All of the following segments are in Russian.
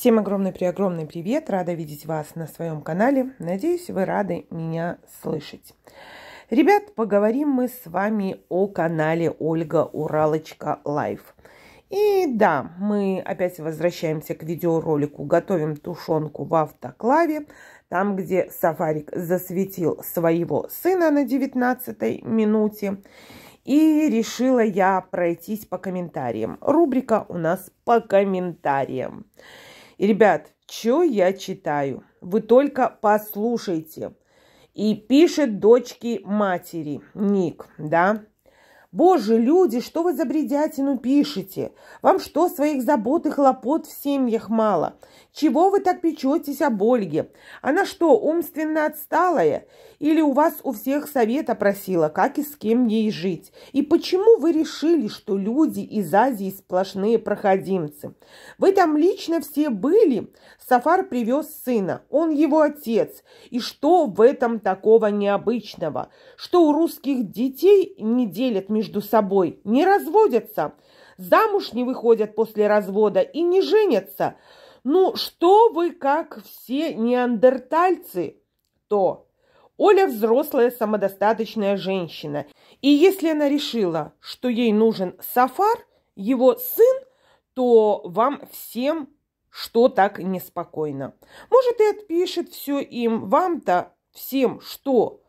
Всем огромный при огромный привет! Рада видеть вас на своем канале. Надеюсь, вы рады меня слышать. Ребят, поговорим мы с вами о канале Ольга Уралочка Лайф. И да, мы опять возвращаемся к видеоролику «Готовим тушенку в автоклаве», там, где Сафарик засветил своего сына на 19 минуте. И решила я пройтись по комментариям. Рубрика у нас «По комментариям». И, ребят, что я читаю? Вы только послушайте. И пишет дочки матери Ник, да? «Боже, люди, что вы за бредятину пишете? Вам что, своих забот и хлопот в семьях мало? Чего вы так печетесь об Ольге? Она что, умственно отсталая? Или у вас у всех совета просила, как и с кем ей жить? И почему вы решили, что люди из Азии сплошные проходимцы? Вы там лично все были? Сафар привез сына, он его отец. И что в этом такого необычного? Что у русских детей не делят между между собой, не разводятся, замуж не выходят после развода и не женятся. Ну, что вы, как все неандертальцы, то Оля взрослая самодостаточная женщина, и если она решила, что ей нужен Сафар, его сын, то вам всем что так неспокойно. Может, и отпишет все им, вам-то всем что?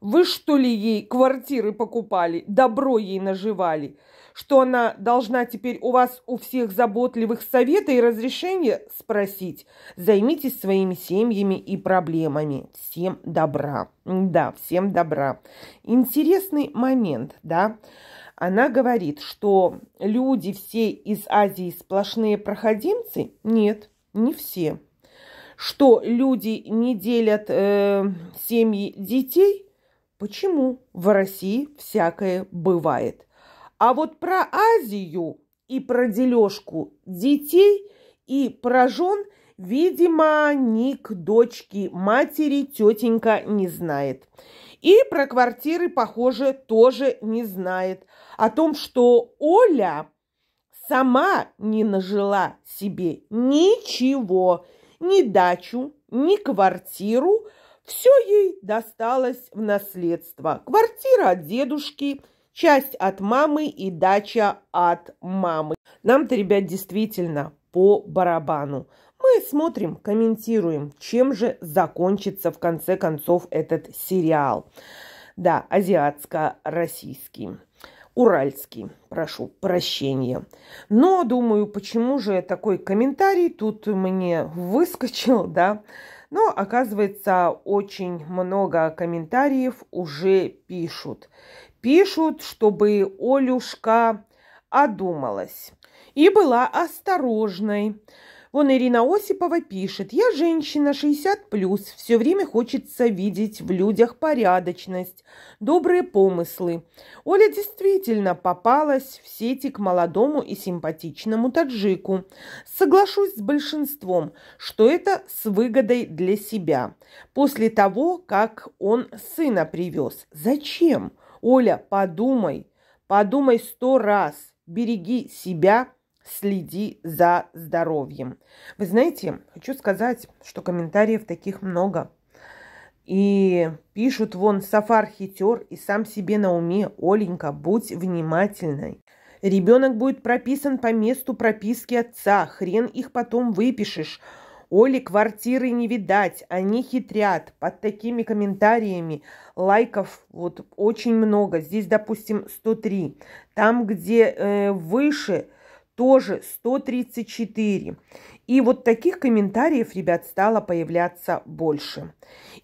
Вы что ли ей квартиры покупали, добро ей наживали? Что она должна теперь у вас у всех заботливых совета и разрешения спросить? Займитесь своими семьями и проблемами. Всем добра. Да, всем добра. Интересный момент, да? Она говорит, что люди все из Азии сплошные проходимцы? Нет, не все. Что люди не делят э, семьи детей? Почему? В России всякое бывает. А вот про Азию и про дележку детей и про жен, видимо, ник дочки матери тетенька не знает. И про квартиры, похоже, тоже не знает. О том, что Оля сама не нажила себе ничего, ни дачу, ни квартиру – все ей досталось в наследство. Квартира от дедушки, часть от мамы и дача от мамы. Нам-то, ребят, действительно по барабану. Мы смотрим, комментируем, чем же закончится в конце концов этот сериал. Да, азиатско-российский. Уральский, прошу прощения. Но думаю, почему же такой комментарий тут мне выскочил, да? Но, оказывается, очень много комментариев уже пишут. Пишут, чтобы Олюшка одумалась и была осторожной. Вон Ирина Осипова пишет, я женщина 60+, все время хочется видеть в людях порядочность, добрые помыслы. Оля действительно попалась в сети к молодому и симпатичному таджику. Соглашусь с большинством, что это с выгодой для себя. После того, как он сына привез. Зачем? Оля, подумай, подумай сто раз, береги себя, следи за здоровьем. Вы знаете, хочу сказать, что комментариев таких много. И пишут вон Сафар хитер и сам себе на уме. Оленька, будь внимательной. Ребенок будет прописан по месту прописки отца. Хрен их потом выпишешь. Оли квартиры не видать, они хитрят. Под такими комментариями лайков вот очень много. Здесь, допустим, 103. Там, где э, выше, тоже 134. И вот таких комментариев, ребят, стало появляться больше.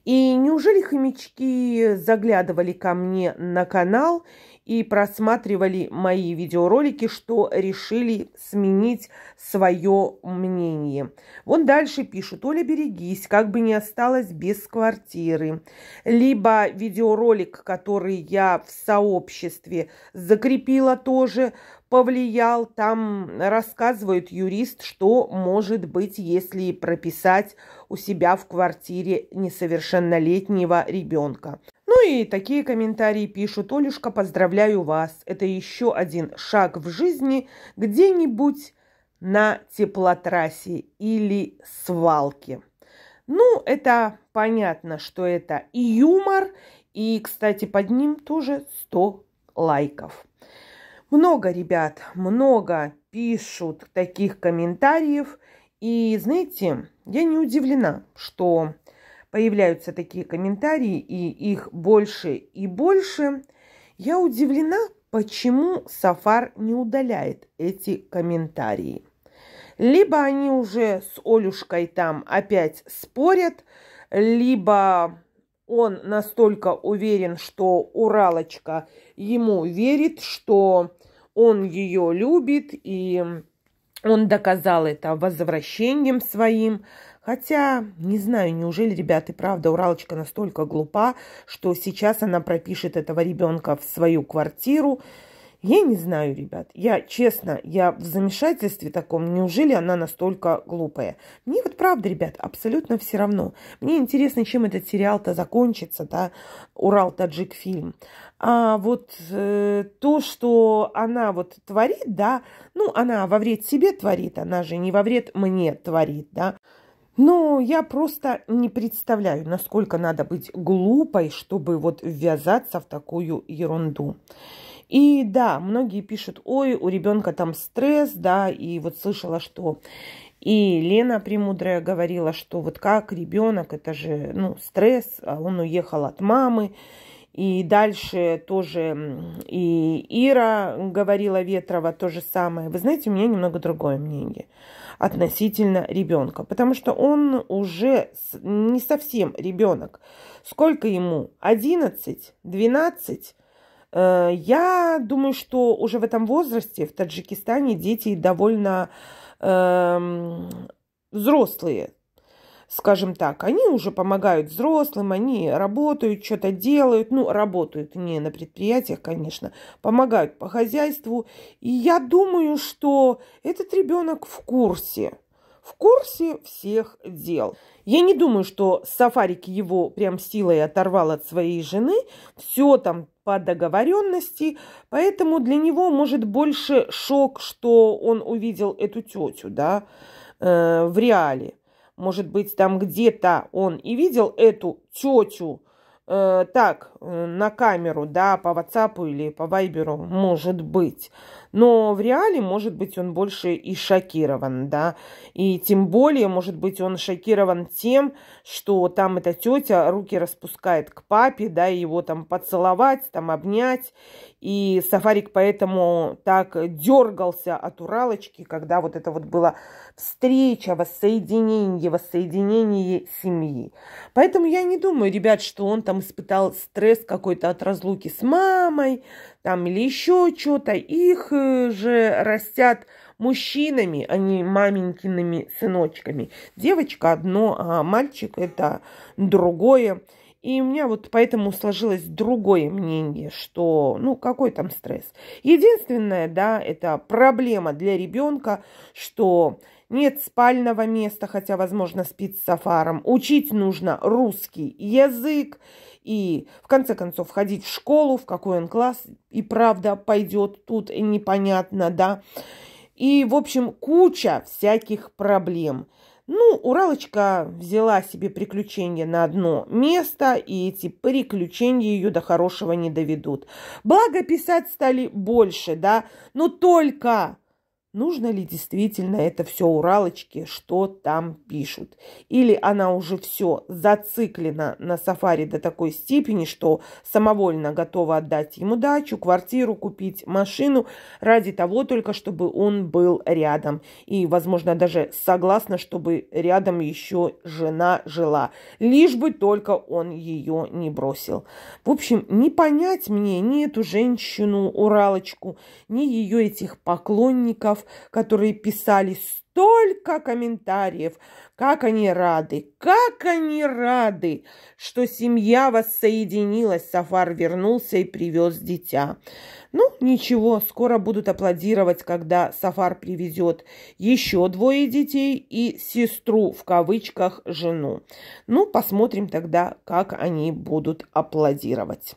И неужели хомячки заглядывали ко мне на канал и просматривали мои видеоролики, что решили сменить свое мнение. Вон дальше пишут, Оля, берегись, как бы не осталось без квартиры. Либо видеоролик, который я в сообществе закрепила тоже, повлиял, там рассказывает юрист, что может может быть, если прописать у себя в квартире несовершеннолетнего ребенка. Ну и такие комментарии пишут. Олюшка, поздравляю вас. Это еще один шаг в жизни где-нибудь на теплотрассе или свалке. Ну, это понятно, что это и юмор, и, кстати, под ним тоже 100 лайков. Много, ребят, много пишут таких комментариев. И знаете, я не удивлена, что появляются такие комментарии, и их больше и больше. Я удивлена, почему Сафар не удаляет эти комментарии. Либо они уже с Олюшкой там опять спорят, либо он настолько уверен, что Уралочка ему верит, что он ее любит и он доказал это возвращением своим, хотя, не знаю, неужели, ребята, правда, Уралочка настолько глупа, что сейчас она пропишет этого ребенка в свою квартиру, я не знаю, ребят. Я, честно, я в замешательстве таком. Неужели она настолько глупая? Мне вот правда, ребят, абсолютно все равно. Мне интересно, чем этот сериал-то закончится, да, Урал-Таджик фильм. А вот э, то, что она вот творит, да, ну, она во вред себе творит, она же не во вред мне творит, да. Но я просто не представляю, насколько надо быть глупой, чтобы вот ввязаться в такую ерунду. И да, многие пишут, ой, у ребенка там стресс, да, и вот слышала, что и Лена Премудрая говорила, что вот как ребенок, это же, ну, стресс, а он уехал от мамы, и дальше тоже и Ира говорила Ветрова то же самое. Вы знаете, у меня немного другое мнение относительно ребенка, потому что он уже не совсем ребенок. Сколько ему? 11, 12? Э, я думаю, что уже в этом возрасте в Таджикистане дети довольно э, взрослые, скажем так. Они уже помогают взрослым, они работают, что-то делают. Ну, работают не на предприятиях, конечно, помогают по хозяйству. И я думаю, что этот ребенок в курсе – в курсе всех дел. Я не думаю, что Сафарик его прям силой оторвал от своей жены. Все там по договоренности, поэтому для него может больше шок, что он увидел эту тетю, да, э, в реале. Может быть, там где-то он и видел эту тетю э, так, э, на камеру, да, по WhatsApp или по Viber, может быть но в реале, может быть, он больше и шокирован, да, и тем более, может быть, он шокирован тем, что там эта тетя руки распускает к папе, да, его там поцеловать, там обнять, и Сафарик поэтому так дергался от Уралочки, когда вот это вот была встреча, воссоединение, воссоединение семьи. Поэтому я не думаю, ребят, что он там испытал стресс какой-то от разлуки с мамой, там или еще что-то, их э, же растят мужчинами, а не маменькиными сыночками. Девочка одно, а мальчик это другое. И у меня вот поэтому сложилось другое мнение, что, ну, какой там стресс. Единственное, да, это проблема для ребенка, что нет спального места, хотя, возможно, спит с сафаром. Учить нужно русский язык и, в конце концов, ходить в школу, в какой он класс и правда пойдет тут непонятно, да. И, в общем, куча всяких проблем. Ну, Уралочка взяла себе приключения на одно место, и эти приключения ее до хорошего не доведут. Благо, писать стали больше, да, но только нужно ли действительно это все уралочки, что там пишут. Или она уже все зациклена на сафари до такой степени, что самовольно готова отдать ему дачу, квартиру, купить машину ради того только, чтобы он был рядом. И, возможно, даже согласна, чтобы рядом еще жена жила. Лишь бы только он ее не бросил. В общем, не понять мне ни эту женщину, Уралочку, ни ее этих поклонников, которые писали столько комментариев, как они рады, как они рады, что семья воссоединилась, Сафар вернулся и привез дитя. Ну, ничего, скоро будут аплодировать, когда Сафар привезет еще двое детей и сестру, в кавычках, жену. Ну, посмотрим тогда, как они будут аплодировать.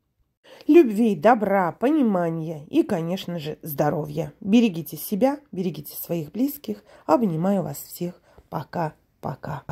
любви, добра, понимания и, конечно же, здоровья. Берегите себя, берегите своих близких. Обнимаю вас всех. Пока-пока.